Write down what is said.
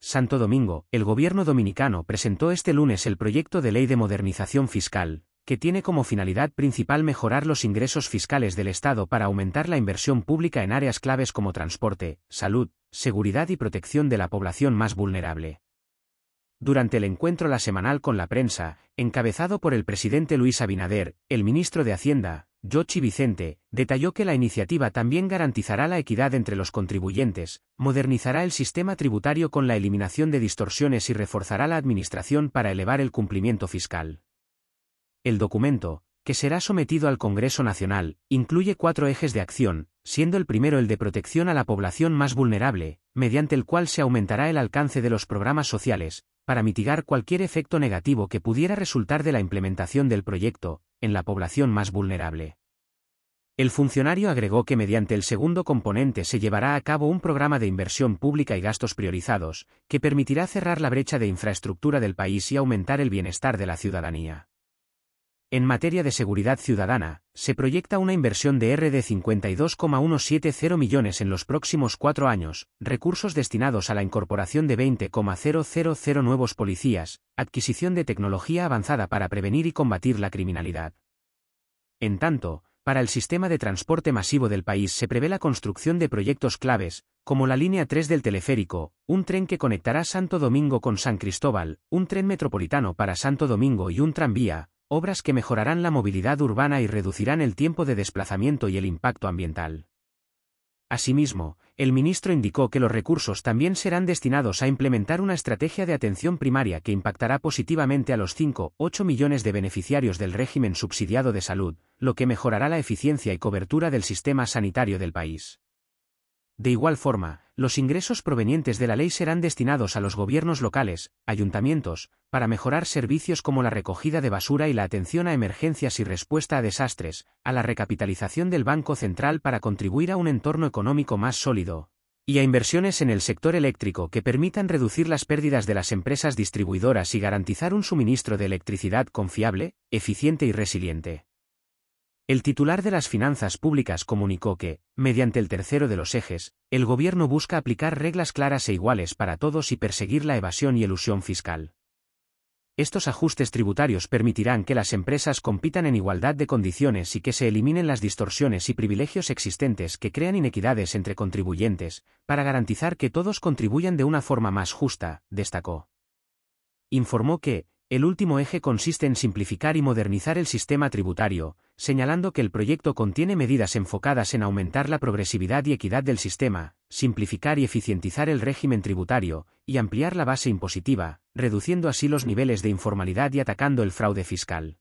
Santo Domingo, el gobierno dominicano presentó este lunes el proyecto de ley de modernización fiscal, que tiene como finalidad principal mejorar los ingresos fiscales del Estado para aumentar la inversión pública en áreas claves como transporte, salud, seguridad y protección de la población más vulnerable. Durante el encuentro la semanal con la prensa, encabezado por el presidente Luis Abinader, el ministro de Hacienda, Yochi Vicente, detalló que la iniciativa también garantizará la equidad entre los contribuyentes, modernizará el sistema tributario con la eliminación de distorsiones y reforzará la administración para elevar el cumplimiento fiscal. El documento, que será sometido al Congreso Nacional, incluye cuatro ejes de acción, siendo el primero el de protección a la población más vulnerable, mediante el cual se aumentará el alcance de los programas sociales, para mitigar cualquier efecto negativo que pudiera resultar de la implementación del proyecto, en la población más vulnerable. El funcionario agregó que mediante el segundo componente se llevará a cabo un programa de inversión pública y gastos priorizados, que permitirá cerrar la brecha de infraestructura del país y aumentar el bienestar de la ciudadanía. En materia de seguridad ciudadana, se proyecta una inversión de R de 52,170 millones en los próximos cuatro años, recursos destinados a la incorporación de 20,000 nuevos policías, adquisición de tecnología avanzada para prevenir y combatir la criminalidad. En tanto, para el sistema de transporte masivo del país se prevé la construcción de proyectos claves, como la línea 3 del teleférico, un tren que conectará Santo Domingo con San Cristóbal, un tren metropolitano para Santo Domingo y un tranvía, obras que mejorarán la movilidad urbana y reducirán el tiempo de desplazamiento y el impacto ambiental. Asimismo, el ministro indicó que los recursos también serán destinados a implementar una estrategia de atención primaria que impactará positivamente a los 5,8 millones de beneficiarios del régimen subsidiado de salud, lo que mejorará la eficiencia y cobertura del sistema sanitario del país. De igual forma, los ingresos provenientes de la ley serán destinados a los gobiernos locales, ayuntamientos, para mejorar servicios como la recogida de basura y la atención a emergencias y respuesta a desastres, a la recapitalización del Banco Central para contribuir a un entorno económico más sólido, y a inversiones en el sector eléctrico que permitan reducir las pérdidas de las empresas distribuidoras y garantizar un suministro de electricidad confiable, eficiente y resiliente. El titular de las finanzas públicas comunicó que, mediante el tercero de los ejes, el gobierno busca aplicar reglas claras e iguales para todos y perseguir la evasión y elusión fiscal. Estos ajustes tributarios permitirán que las empresas compitan en igualdad de condiciones y que se eliminen las distorsiones y privilegios existentes que crean inequidades entre contribuyentes, para garantizar que todos contribuyan de una forma más justa, destacó. Informó que, el último eje consiste en simplificar y modernizar el sistema tributario, señalando que el proyecto contiene medidas enfocadas en aumentar la progresividad y equidad del sistema, simplificar y eficientizar el régimen tributario, y ampliar la base impositiva, reduciendo así los niveles de informalidad y atacando el fraude fiscal.